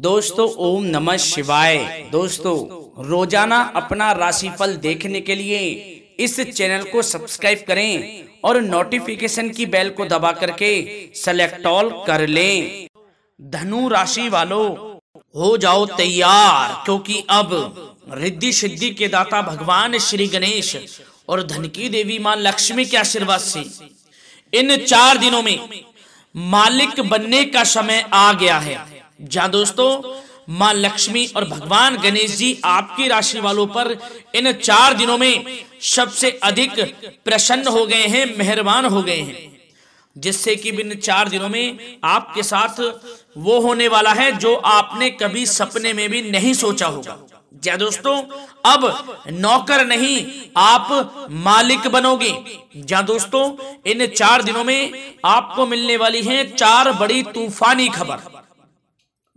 दोस्तों ओम नमः शिवाय दोस्तों रोजाना अपना राशिफल देखने के लिए इस चैनल को सब्सक्राइब करें और नोटिफिकेशन की बेल को दबा करके सेलेक्ट ऑल कर लें धनु राशि वालों हो जाओ तैयार क्योंकि अब रिद्धि सिद्धि के दाता भगवान श्री गणेश और धन की देवी मां लक्ष्मी के आशीर्वाद से इन चार दिनों में मालिक बनने का समय आ गया है जहां दोस्तों माँ लक्ष्मी और भगवान गणेश जी आपकी राशि वालों पर इन चार दिनों में सबसे अधिक प्रसन्न हो गए हैं मेहरबान हो गए हैं जिससे कि इन चार दिनों में आपके साथ वो होने वाला है जो आपने कभी सपने में भी नहीं सोचा होगा जय दोस्तों अब नौकर नहीं आप मालिक बनोगे जय दोस्तों इन चार दिनों में आपको मिलने वाली है चार बड़ी तूफानी खबर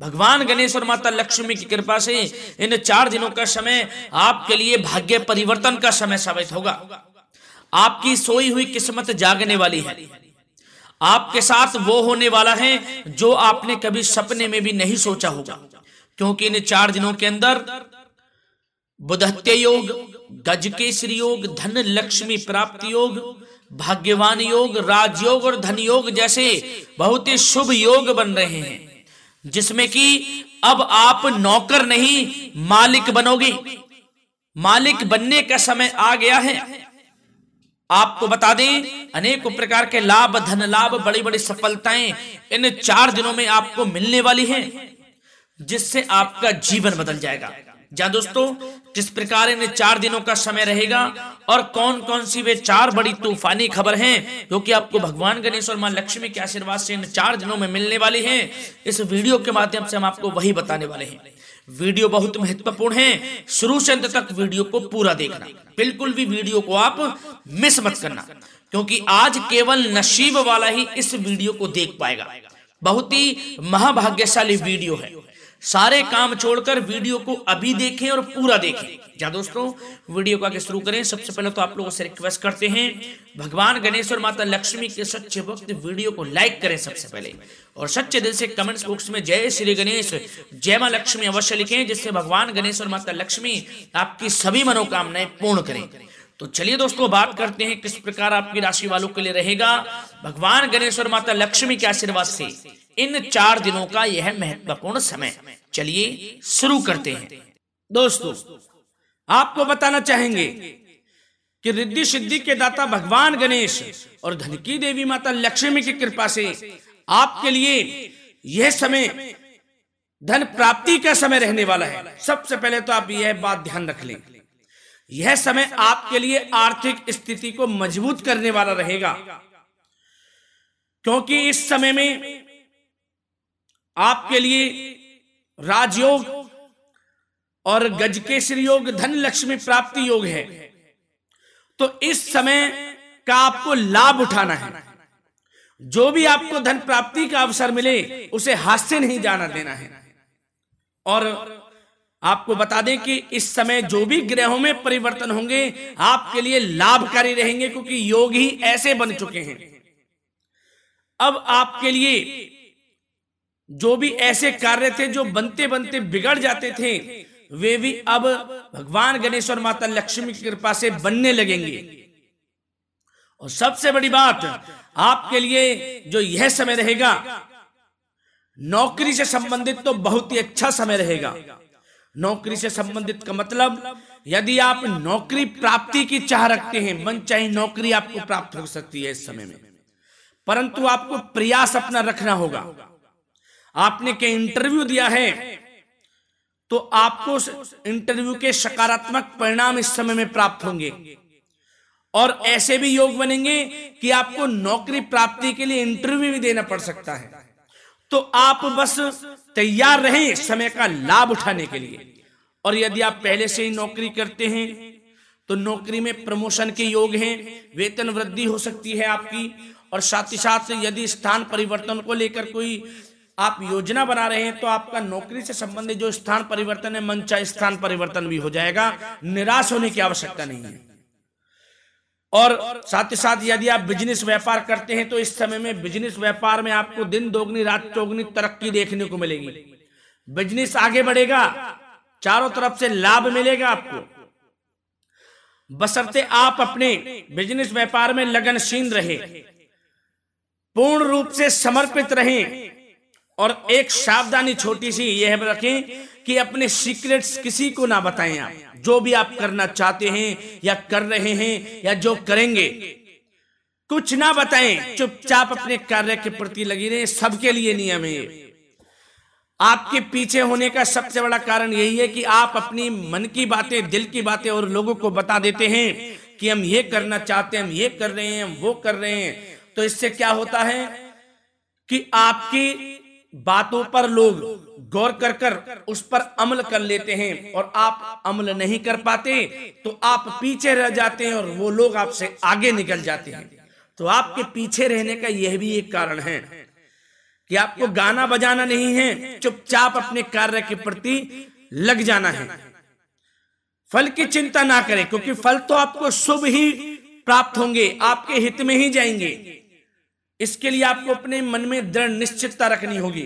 भगवान गणेश और माता लक्ष्मी की कृपा से इन चार दिनों का समय आपके लिए भाग्य परिवर्तन का समय साबित होगा आपकी सोई हुई किस्मत जागने वाली है आपके साथ वो होने वाला है जो आपने कभी सपने में भी नहीं सोचा होगा क्योंकि इन चार दिनों के अंदर बुधत्य योग गजकेसरी योग धन लक्ष्मी प्राप्ति योग भाग्यवान योग राजयोग और धन योग जैसे बहुत ही शुभ योग बन रहे हैं जिसमें कि अब आप नौकर नहीं मालिक बनोगे मालिक बनने का समय आ गया है आपको बता दें अनेकों प्रकार के लाभ धन लाभ बड़ी बड़ी सफलताएं इन चार दिनों में आपको मिलने वाली हैं जिससे आपका जीवन बदल जाएगा जहां दोस्तों किस प्रकार इन चार दिनों का समय रहेगा और कौन कौन सी वे चार बड़ी तूफानी खबर हैं जो कि आपको भगवान गणेश और मां लक्ष्मी के आशीर्वाद से इन चार दिनों में मिलने वाली हैं इस वीडियो के माध्यम से हम आपको वही बताने वाले हैं वीडियो बहुत महत्वपूर्ण है शुरू से अंत तक वीडियो को पूरा देखना बिल्कुल भी वीडियो को आप मिस मत करना क्योंकि आज केवल नसीब वाला ही इस वीडियो को देख पाएगा बहुत ही महाभाग्यशाली वीडियो है सारे काम छोड़कर वीडियो को अभी देखें और पूरा देखें जा दोस्तों वीडियो को आगे शुरू करें सबसे पहले तो आप लोगों से रिक्वेस्ट करते हैं भगवान गणेश और माता लक्ष्मी के सच्चे वक्त वीडियो को लाइक करें सबसे पहले और सच्चे दिल से कमेंट्स बॉक्स में जय श्री गणेश जय मां लक्ष्मी अवश्य लिखें जिससे भगवान गणेश और माता लक्ष्मी आपकी सभी मनोकामनाएं पूर्ण करें तो चलिए दोस्तों बात करते हैं किस प्रकार आपकी राशि वालों के लिए रहेगा भगवान गणेश और माता लक्ष्मी के आशीर्वाद से इन चार दिनों का यह महत्वपूर्ण समय चलिए शुरू करते हैं दोस्तों आपको बताना चाहेंगे कि रिद्धि सिद्धि के दाता भगवान गणेश और धन की देवी माता लक्ष्मी की कृपा से आपके लिए यह समय धन प्राप्ति का समय रहने वाला है सबसे पहले तो आप यह बात ध्यान रख लें यह समय आपके लिए आर्थिक स्थिति को मजबूत करने वाला रहेगा क्योंकि इस समय में आपके लिए राजयोग और गज योग धन लक्ष्मी प्राप्ति योग है तो इस समय का आपको लाभ उठाना है जो भी आपको धन प्राप्ति का अवसर मिले उसे हाथ से नहीं जाना देना है और आपको बता दें कि इस समय जो भी ग्रहों में परिवर्तन होंगे आपके लिए लाभकारी रहेंगे क्योंकि योग ही ऐसे बन चुके हैं अब आपके लिए जो भी ऐसे कार्य थे जो बनते बनते बिगड़ जाते थे वे भी अब भगवान गणेश और माता लक्ष्मी की कृपा से बनने लगेंगे और सबसे बड़ी बात आपके लिए जो यह समय रहेगा नौकरी से संबंधित तो बहुत ही अच्छा समय रहेगा नौकरी से संबंधित का मतलब यदि आप नौकरी प्राप्ति की चाह रखते हैं मन चाहे नौकरी आपको प्राप्त हो सकती है इस समय में परंतु आपको प्रयास अपना रखना होगा आपने के इंटरव्यू दिया है तो आपको इंटरव्यू के सकारात्मक परिणाम इस समय में प्राप्त होंगे और ऐसे भी योग बनेंगे कि आपको नौकरी प्राप्ति के लिए इंटरव्यू भी देना पड़ सकता है तो आप बस तैयार रहें समय का लाभ उठाने के लिए और यदि आप पहले से ही नौकरी करते हैं तो नौकरी में प्रमोशन के योग हैं वेतन वृद्धि हो सकती है आपकी और साथ ही साथ यदि स्थान परिवर्तन को लेकर कोई आप योजना बना रहे हैं तो आपका नौकरी से संबंधित जो स्थान परिवर्तन है मनचा स्थान परिवर्तन भी हो जाएगा निराश होने की आवश्यकता नहीं है और साथ ही साथ यदि आप बिजनेस व्यापार करते हैं तो इस समय में बिजनेस व्यापार में आपको दिन दोगुनी रात चौगुनी तरक्की देखने को मिलेगी बिजनेस आगे बढ़ेगा चारों तरफ से लाभ मिलेगा आपको बसरते आप अपने बिजनेस व्यापार में लगनशील रहे पूर्ण रूप से समर्पित रहें और एक सावधानी छोटी सी यह रखें कि अपने सीक्रेट्स किसी को ना बताएं आप जो भी आप करना चाहते हैं या कर रहे हैं या जो करेंगे कुछ ना बताएं चुपचाप अपने कार्य के प्रति लगी रहे सबके लिए नियम है आपके पीछे होने का सबसे बड़ा कारण यही है कि आप अपनी मन की बातें दिल की बातें और लोगों को बता देते हैं कि हम ये करना चाहते हैं हम ये कर रहे हैं हम वो कर रहे हैं तो इससे क्या होता है कि आपकी बातों पर लोग गौर कर कर उस पर अमल कर लेते हैं और आप अमल नहीं कर पाते तो आप पीछे रह जाते हैं और वो लोग आपसे आगे निकल जाते हैं तो आपके पीछे रहने का यह भी एक कारण है कि आपको गाना बजाना नहीं है चुपचाप अपने कार्य के प्रति लग जाना है फल की चिंता ना करें क्योंकि फल तो आपको शुभ ही प्राप्त होंगे आपके हित में ही जाएंगे इसके लिए आपको अपने मन में दृढ़ निश्चितता रखनी होगी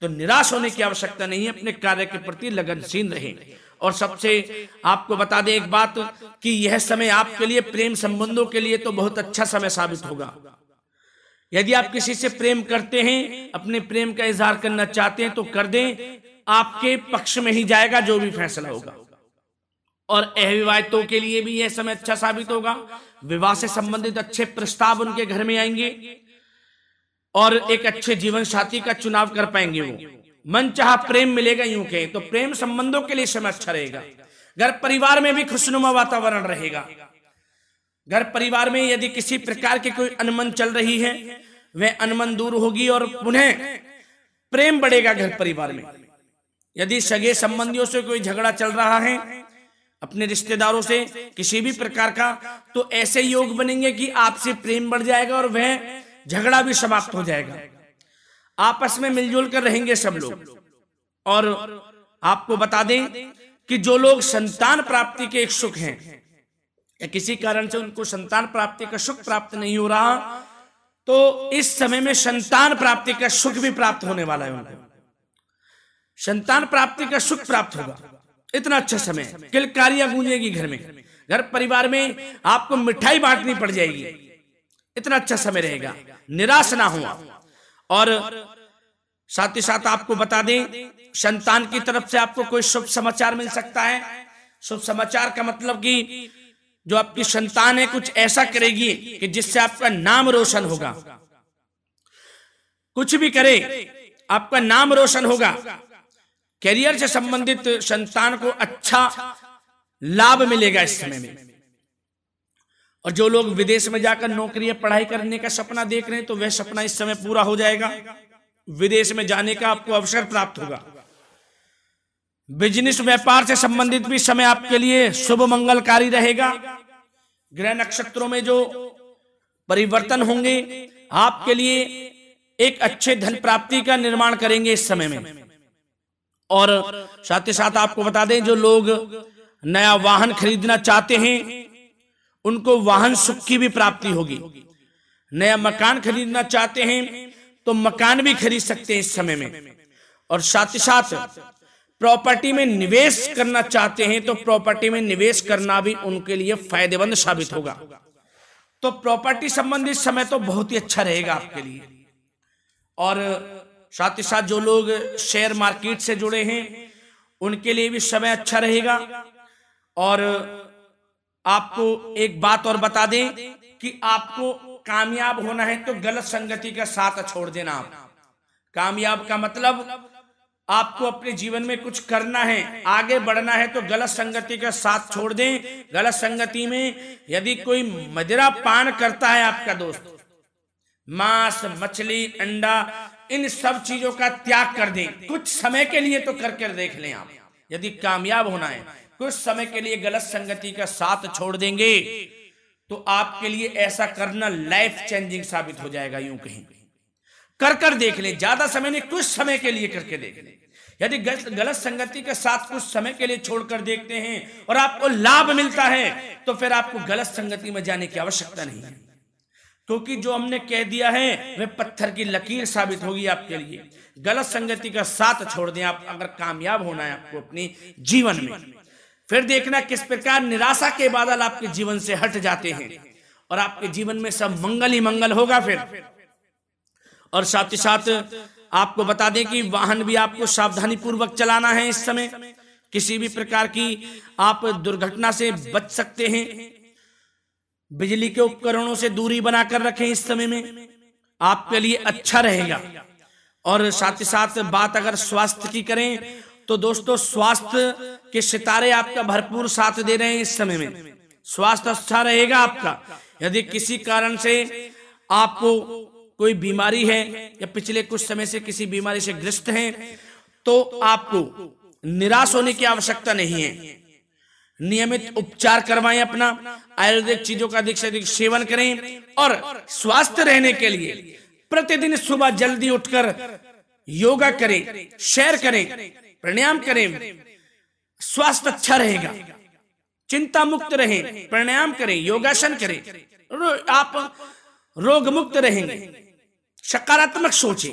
तो निराश होने की आवश्यकता नहीं है अपने कार्य के प्रति लगनशील रहें और सबसे आपको बता दें एक बात कि यह समय आपके लिए प्रेम संबंधों के लिए तो बहुत अच्छा समय साबित होगा यदि आप किसी से प्रेम करते हैं अपने प्रेम का इजहार करना चाहते हैं तो कर दें आपके पक्ष में ही जाएगा जो भी फैसला होगा और अविवाहितों के लिए भी यह समय अच्छा साबित होगा विवाह से संबंधित अच्छे प्रस्ताव उनके घर में आएंगे और एक अच्छे जीवन साथी का चुनाव कर पाएंगे वो मन चाह प्रेम मिलेगा यूं कहें तो प्रेम संबंधों के लिए समय अच्छा रहेगा घर परिवार में भी खुशनुमा वातावरण रहेगा घर परिवार में यदि किसी प्रकार की कोई अनमन चल रही है वह अनमन दूर होगी और पुनः प्रेम बढ़ेगा घर परिवार में यदि सगे संबंधियों से कोई झगड़ा चल रहा है अपने रिश्तेदारों से किसी भी प्रकार का तो ऐसे योग बनेंगे कि आपसे प्रेम बढ़ जाएगा और वह झगड़ा भी समाप्त हो जाएगा आपस में मिलजुल कर रहेंगे सब लोग और आपको बता दें कि जो लोग संतान प्राप्ति के एक सुख हैं या किसी कारण से उनको संतान प्राप्ति का सुख प्राप्त नहीं हो रहा तो इस समय में संतान प्राप्ति का सुख भी प्राप्त होने वाला है उनको संतान प्राप्ति का सुख प्राप्त होगा इतना अच्छा समय किलकारियां गूंजेगी घर में घर परिवार में आपको मिठाई बांटनी पड़ जाएगी इतना अच्छा समय रहेगा निराश ना हुआ और साथ ही साथ आपको बता दें संतान की तरफ से आपको कोई शुभ समाचार मिल सकता है शुभ समाचार का मतलब कि जो आपकी संतान है कुछ ऐसा करेगी कि जिससे आपका नाम रोशन होगा कुछ भी करे आपका नाम रोशन होगा करियर से संबंधित संतान को अच्छा लाभ मिलेगा इस समय में और जो लोग विदेश में जाकर नौकरी पढ़ाई करने का सपना देख रहे हैं तो वह सपना इस समय पूरा हो जाएगा विदेश में जाने का आपको अवसर प्राप्त होगा बिजनेस व्यापार से संबंधित भी समय आपके लिए शुभ मंगलकारी रहेगा ग्रह नक्षत्रों में जो परिवर्तन होंगे आपके लिए एक अच्छे धन प्राप्ति का निर्माण करेंगे इस समय में और साथ ही साथ आपको बता दें जो लोग नया वाहन खरीदना चाहते हैं उनको वाहन सुख की भी प्राप्ति होगी नया मकान खरीदना चाहते हैं तो मकान भी खरीद सकते हैं इस समय में और साथ ही साथ प्रॉपर्टी में निवेश करना चाहते हैं तो प्रॉपर्टी में निवेश करना भी उनके लिए फायदेमंद साबित होगा तो प्रॉपर्टी संबंधित समय तो बहुत ही अच्छा रहेगा आपके लिए और साथ ही साथ जो लोग शेयर मार्केट से जुड़े हैं उनके लिए भी समय अच्छा रहेगा और आपको एक बात और बता दें कि आपको कामयाब होना है तो गलत संगति का साथ छोड़ देना आप कामयाब का मतलब आपको अपने जीवन में कुछ करना है आगे बढ़ना है तो गलत संगति का साथ छोड़ दें गलत संगति में यदि कोई मदिरा पान करता है आपका दोस्त मांस मछली अंडा इन सब चीजों का त्याग कर दें कुछ समय के लिए तो करके कर देख लें आप यदि कामयाब होना है कुछ समय के लिए गलत संगति का साथ छोड़ देंगे तो आपके लिए ऐसा करना लाइफ चेंजिंग साबित हो जाएगा यूं कहीं कर कर देख लें ज्यादा समय नहीं कुछ समय के लिए करके देख लें यदि गलत संगति के साथ कुछ समय के लिए छोड़कर देखते हैं और आपको लाभ मिलता है तो फिर आपको गलत संगति में जाने की आवश्यकता नहीं है क्योंकि जो हमने कह दिया है वह पत्थर की लकीर साबित होगी आपके लिए गलत संगति का साथ छोड़ दें आप अगर कामयाब होना है आपको अपनी जीवन में फिर देखना किस प्रकार निराशा के बादल आपके जीवन से हट जाते हैं और आपके जीवन में सब मंगल ही मंगल होगा फिर और साथ ही साथ आपको बता दें कि वाहन भी आपको सावधानी पूर्वक चलाना है इस समय किसी भी प्रकार की आप दुर्घटना से बच सकते हैं बिजली के उपकरणों से दूरी बनाकर रखें इस समय में आपके लिए अच्छा रहेगा और साथ ही साथ बात अगर स्वास्थ्य की करें तो दोस्तों स्वास्थ्य के सितारे आपका भरपूर साथ दे रहे हैं इस समय में स्वास्थ्य अच्छा रहेगा आपका यदि किसी कारण से आपको कोई बीमारी है या पिछले कुछ समय से किसी बीमारी से ग्रस्त हैं तो आपको निराश होने की आवश्यकता नहीं है नियमित उपचार करवाएं अपना आयुर्वेदिक चीजों का अधिक से अधिक सेवन करें और स्वास्थ्य रहने के लिए प्रतिदिन सुबह जल्दी उठकर योगा करें शेयर करें प्राणायाम करें स्वास्थ्य अच्छा रहेगा चिंता मुक्त रहे प्राणायाम करें योगासन करें आप रोग मुक्त रहेंगे सकारात्मक सोचें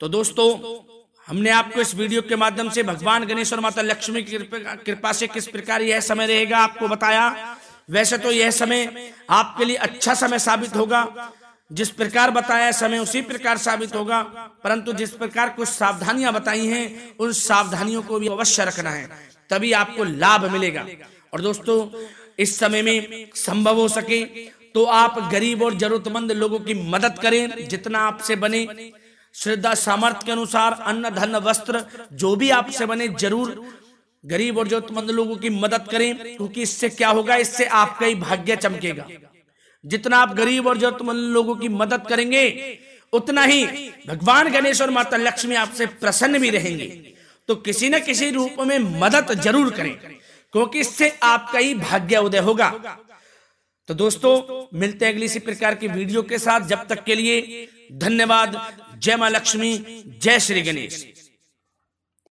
तो दोस्तों हमने आपको इस वीडियो के माध्यम से भगवान गणेश और माता लक्ष्मी की कृपा से किस प्रकार यह समय रहेगा आपको बताया वैसे तो यह समय आपके लिए अच्छा समय साबित होगा जिस प्रकार बताया समय उसी प्रकार साबित होगा परंतु जिस प्रकार कुछ सावधानियां बताई हैं उन सावधानियों को भी अवश्य रखना है तभी आपको लाभ मिलेगा और दोस्तों इस समय में संभव हो सके तो आप गरीब और जरूरतमंद लोगों की मदद करें जितना आपसे बने श्रद्धा सामर्थ्य के अनुसार अन्न धन वस्त्र जो भी आपसे बने जरूर गरीब और जरूरतमंद लोगों की मदद करें क्योंकि इससे क्या होगा इससे आपका ही भाग्य चमकेगा जितना आप गरीब और जरूरतमंद लोगों की मदद करेंगे उतना ही भगवान गणेश और माता लक्ष्मी आपसे प्रसन्न भी रहेंगे तो किसी न किसी रूप में मदद जरूर करें क्योंकि इससे आपका ही भाग्य उदय होगा तो दोस्तों मिलते हैं अगली इसी प्रकार की वीडियो के साथ जब तक के लिए धन्यवाद जय मां लक्ष्मी जय श्री गणेश